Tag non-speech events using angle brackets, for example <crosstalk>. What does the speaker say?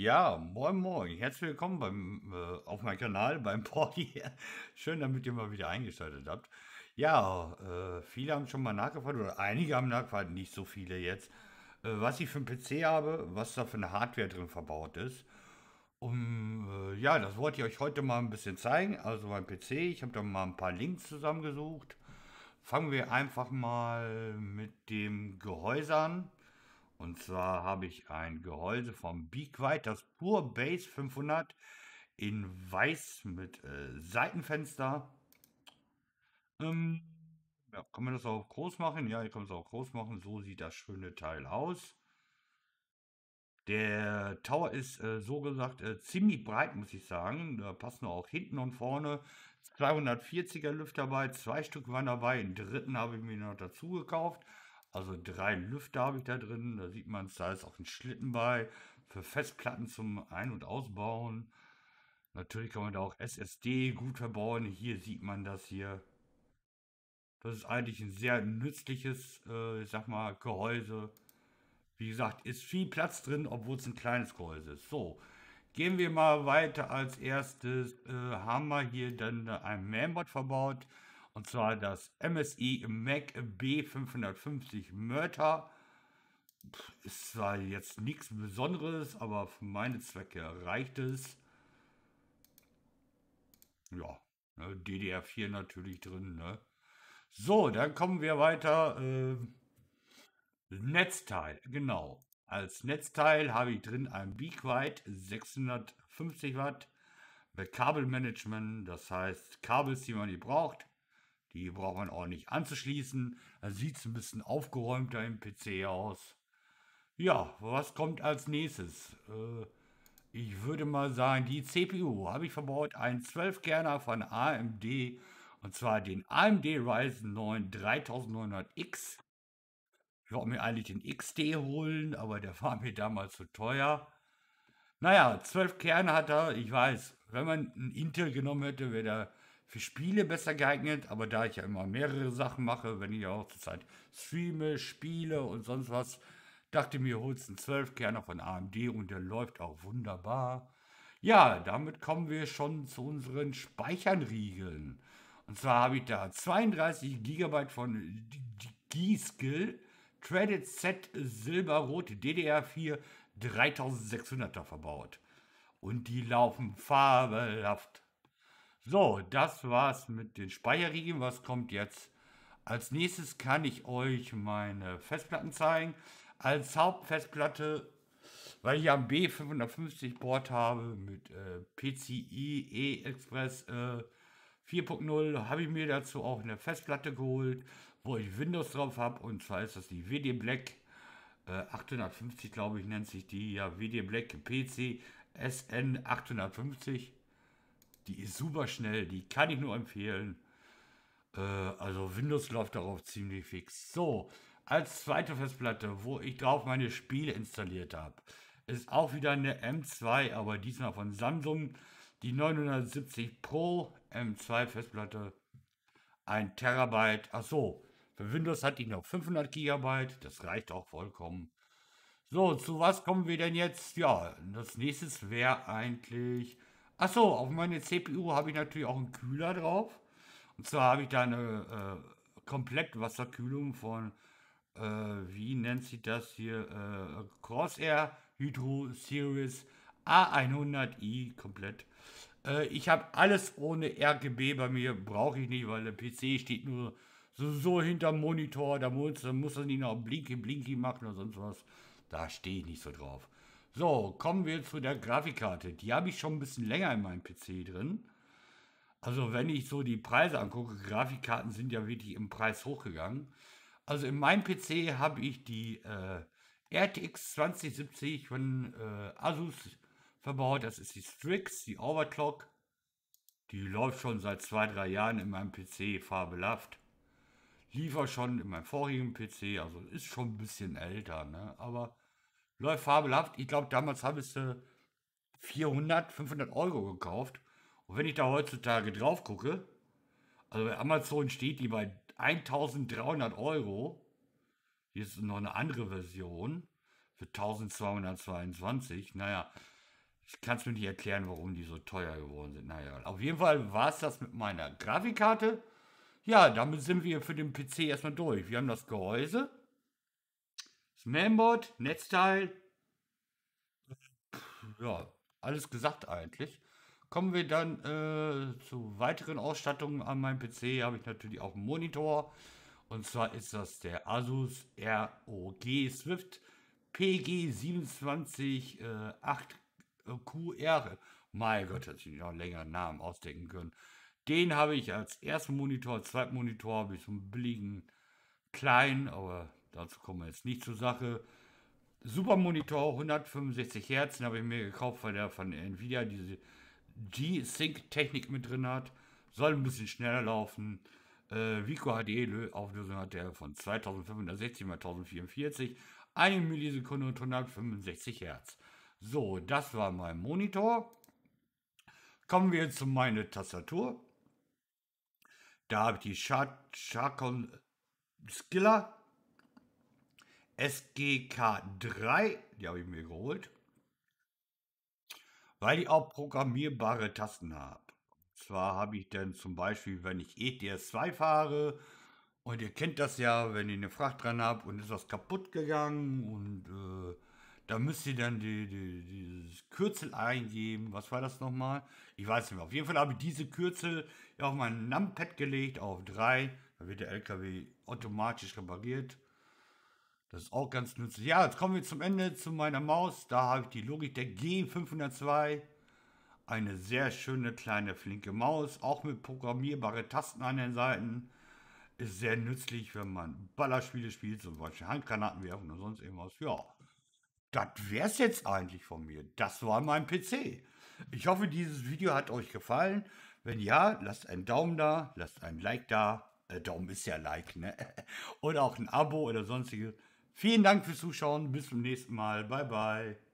Ja, moin moin, herzlich willkommen beim, äh, auf meinem Kanal <laughs> beim Porti. Schön, damit ihr mal wieder eingeschaltet habt. Ja, äh, viele haben schon mal nachgefragt oder einige haben nachgefragt, nicht so viele jetzt, äh, was ich für einen PC habe, was da für eine Hardware drin verbaut ist. Um, äh, ja, das wollte ich euch heute mal ein bisschen zeigen. Also mein PC, ich habe da mal ein paar Links zusammengesucht. Fangen wir einfach mal mit dem Gehäuse an. Und zwar habe ich ein Gehäuse vom Be Quiet, das Pure Base 500 in weiß mit äh, Seitenfenster. Ähm, ja, kann man das auch groß machen? Ja, ich kann es auch groß machen. So sieht das schöne Teil aus. Der Tower ist äh, so gesagt äh, ziemlich breit, muss ich sagen. Da passen auch hinten und vorne 240er Lüfter bei. Zwei Stück waren dabei. Den dritten habe ich mir noch dazu gekauft. Also drei Lüfter habe ich da drin, da sieht man es, da ist auch ein Schlitten bei für Festplatten zum Ein- und Ausbauen. Natürlich kann man da auch SSD gut verbauen. Hier sieht man das hier. Das ist eigentlich ein sehr nützliches, äh, ich sag mal, Gehäuse. Wie gesagt, ist viel Platz drin, obwohl es ein kleines Gehäuse ist. So, gehen wir mal weiter. Als erstes äh, haben wir hier dann ein Manbot verbaut und zwar das MSI Mac B550 Mörter. Ist zwar jetzt nichts Besonderes, aber für meine Zwecke reicht es. Ja, ne, DDR4 natürlich drin. Ne? So, dann kommen wir weiter. Äh, Netzteil, genau. Als Netzteil habe ich drin ein BeQuiet 650 Watt Kabelmanagement, das heißt Kabels, die man nicht braucht, die braucht man auch nicht anzuschließen. Also sieht es ein bisschen aufgeräumter im PC aus. Ja, was kommt als nächstes? Äh, ich würde mal sagen, die CPU habe ich verbaut. Ein 12-Kerner von AMD. Und zwar den AMD Ryzen 9 3900X. Ich wollte mir eigentlich den XD holen, aber der <laughs> war mir damals zu teuer. Naja, 12 Kerne hat er, ich weiß. Wenn man einen Intel genommen hätte, wäre der für Spiele besser geeignet, aber da ich ja immer mehrere Sachen mache, wenn ich ja auch Zeit streame, spiele und sonst was, dachte mir, holst einen 12-Kerner von AMD und der läuft auch wunderbar. Ja, damit kommen wir schon zu unseren Speichernriegeln. Und zwar habe ich da 32 GB von G-Skill Credit Set Silberrot DDR4 3600er verbaut. Und die laufen fabelhaft. So, das war's mit den Speicherriegeln. Was kommt jetzt? Als nächstes kann ich euch meine Festplatten zeigen. Als Hauptfestplatte, weil ich am B550-Board habe mit äh, PCI E-Express äh, 4.0, habe ich mir dazu auch eine Festplatte geholt, wo ich Windows drauf habe. Und zwar ist das die WD Black äh, 850, glaube ich, nennt sich die. Ja, WD Black PC SN 850. Die ist super schnell, die kann ich nur empfehlen. Äh, also Windows läuft darauf ziemlich fix. So, als zweite Festplatte, wo ich drauf meine Spiele installiert habe, ist auch wieder eine M2, aber diesmal von Samsung. Die 970 Pro M2 Festplatte, 1 Terabyte. Ach so, für Windows hatte ich noch 500 Gigabyte, das reicht auch vollkommen. So, zu was kommen wir denn jetzt? Ja, das nächste wäre eigentlich Achso, auf meine CPU habe ich natürlich auch einen Kühler drauf. Und zwar habe ich da eine äh, Komplettwasserkühlung von, äh, wie nennt sich das hier, äh, Corsair Hydro Series A100i komplett. Äh, ich habe alles ohne RGB bei mir, brauche ich nicht, weil der PC steht nur so, so hinterm Monitor, da muss, da muss er nicht noch Blinky Blinky machen oder sonst was. Da stehe ich nicht so drauf. So, kommen wir zu der Grafikkarte. Die habe ich schon ein bisschen länger in meinem PC drin. Also wenn ich so die Preise angucke, Grafikkarten sind ja wirklich im Preis hochgegangen. Also in meinem PC habe ich die äh, RTX 2070 von äh, Asus verbaut. Das ist die Strix, die Overclock. Die läuft schon seit zwei, drei Jahren in meinem PC fabelhaft. Liefer schon in meinem vorigen PC, also ist schon ein bisschen älter, ne? aber läuft fabelhaft. Ich glaube, damals habe ich sie 400, 500 Euro gekauft. Und wenn ich da heutzutage drauf gucke, also bei Amazon steht die bei 1300 Euro. Hier ist noch eine andere Version für 1222. Naja, ich kann es mir nicht erklären, warum die so teuer geworden sind. Naja, auf jeden Fall war es das mit meiner Grafikkarte. Ja, damit sind wir für den PC erstmal durch. Wir haben das Gehäuse. Das Mainboard, Netzteil. Ja, alles gesagt eigentlich. Kommen wir dann äh, zu weiteren Ausstattungen an meinem PC. Habe ich natürlich auch einen Monitor. Und zwar ist das der Asus ROG Swift PG278QR. Äh, mein Gott, hätte ich noch länger einen Namen ausdenken können. Den habe ich als ersten Monitor, zweiten Monitor habe ich so einen billigen kleinen, aber Dazu kommen wir jetzt nicht zur Sache. Super Monitor, 165 Hertz, den habe ich mir gekauft, weil der von Nvidia diese G-Sync-Technik mit drin hat. Soll ein bisschen schneller laufen. Äh, Vico HD-Auflösung e hat der von 2560 x 1044, eine Millisekunde und 165 Hertz. So, das war mein Monitor. Kommen wir zu meiner Tastatur. Da habe ich die Char Skiller SGK 3, die habe ich mir geholt, weil ich auch programmierbare Tasten habe. Zwar habe ich dann zum Beispiel, wenn ich ETS 2 fahre, und ihr kennt das ja, wenn ihr eine Fracht dran habt und ist das kaputt gegangen und äh, da müsst ihr dann die, die, dieses Kürzel eingeben. Was war das nochmal? Ich weiß nicht mehr. Auf jeden Fall habe ich diese Kürzel auf mein Numpad gelegt, auf 3. Da wird der LKW automatisch repariert. Das ist auch ganz nützlich. Ja, jetzt kommen wir zum Ende zu meiner Maus. Da habe ich die Logitech G502. Eine sehr schöne kleine flinke Maus, auch mit programmierbaren Tasten an den Seiten. Ist sehr nützlich, wenn man Ballerspiele spielt, zum Beispiel Handgranaten werfen oder sonst irgendwas. Ja, das wäre es jetzt eigentlich von mir. Das war mein PC. Ich hoffe, dieses Video hat euch gefallen. Wenn ja, lasst einen Daumen da, lasst einen Like da. Äh, Daumen ist ja Like, ne? <laughs> oder auch ein Abo oder sonstiges. Vielen Dank fürs Zuschauen. Bis zum nächsten Mal. Bye, bye.